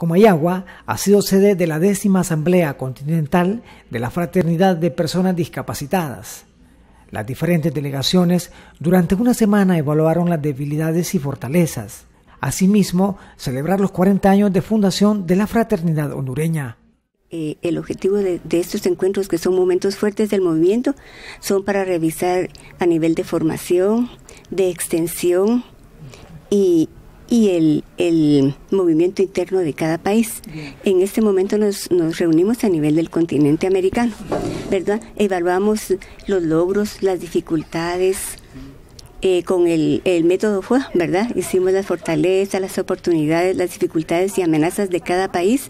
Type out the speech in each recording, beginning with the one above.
Comayagua ha sido sede de la décima Asamblea Continental de la Fraternidad de Personas Discapacitadas. Las diferentes delegaciones durante una semana evaluaron las debilidades y fortalezas. Asimismo, celebrar los 40 años de fundación de la Fraternidad Hondureña. Eh, el objetivo de, de, estos encuentros, que son momentos fuertes del movimiento, son para revisar a nivel de formación, de extensión y, y el, movimiento interno de cada país. En este momento nos, reunimos a nivel del continente americano, ¿verdad? Evaluamos los logros, las dificultades, eh, con el, método fue, ¿verdad? Hicimos las fortalezas, las oportunidades, las dificultades y amenazas de cada país.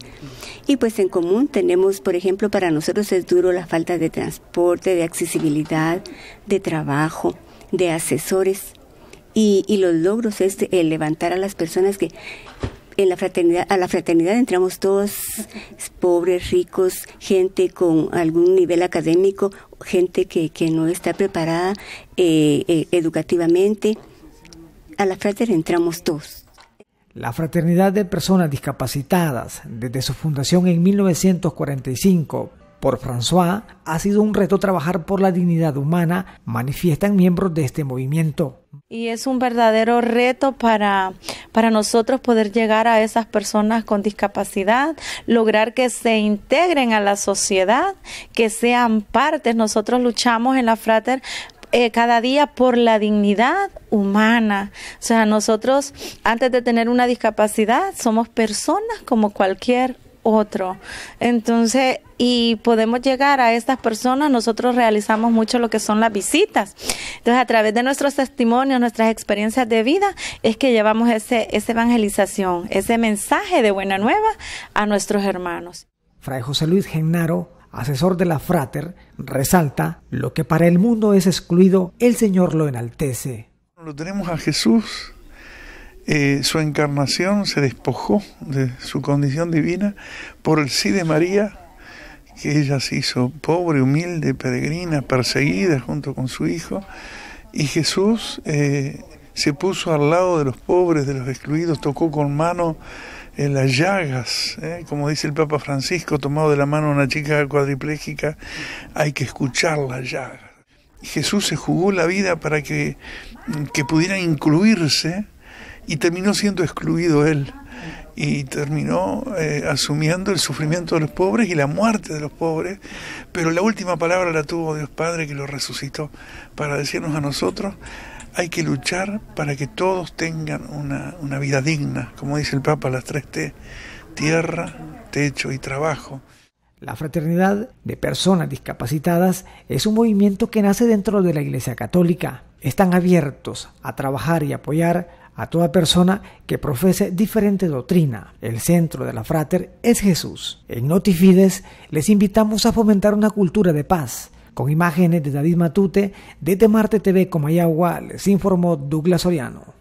Y pues en común tenemos, por ejemplo, para nosotros es duro la falta de transporte, de accesibilidad, de trabajo, de asesores, y, los logros es levantar a las personas que en la fraternidad, a la fraternidad entramos todos, pobres, ricos, gente con algún nivel académico, gente que, que no está preparada eh, eh, educativamente. A la fraternidad entramos todos. La Fraternidad de Personas Discapacitadas, desde su fundación en 1945, por François, ha sido un reto trabajar por la dignidad humana, manifiestan miembros de este movimiento. Y es un verdadero reto para, para nosotros poder llegar a esas personas con discapacidad, lograr que se integren a la sociedad, que sean partes. Nosotros luchamos en la Frater eh, cada día por la dignidad humana. O sea, nosotros antes de tener una discapacidad somos personas como cualquier otro. Entonces, y podemos llegar a estas personas, nosotros realizamos mucho lo que son las visitas. Entonces, a través de nuestros testimonios, nuestras experiencias de vida, es que llevamos ese, esa evangelización, ese mensaje de buena nueva a nuestros hermanos. Fray José Luis Gennaro, asesor de la Frater, resalta, lo que para el mundo es excluido, el Señor lo enaltece. Lo tenemos a Jesús eh, su encarnación se despojó de su condición divina por el sí de María, que ella se hizo pobre, humilde, peregrina, perseguida junto con su hijo, y Jesús eh, se puso al lado de los pobres, de los excluidos, tocó con mano en eh, las llagas, como dice el Papa Francisco, tomado de la mano una chica cuadripléjica hay que escuchar las llagas. Jesús se jugó la vida para que, que pudiera incluirse y terminó siendo excluido él y terminó eh, asumiendo el sufrimiento de los pobres y la muerte de los pobres, pero la última palabra la tuvo Dios Padre que lo resucitó para decirnos a nosotros, hay que luchar para que todos tengan una, una vida digna, como dice el Papa, las tres T, tierra, techo y trabajo. La fraternidad de personas discapacitadas es un movimiento que nace dentro de la Iglesia Católica. Están abiertos a trabajar y apoyar a toda persona que profese diferente doctrina. El centro de la frater es Jesús. En Notifides les invitamos a fomentar una cultura de paz. Con imágenes de David Matute, de Temarte TV Comayagua les informó Douglas Oriano.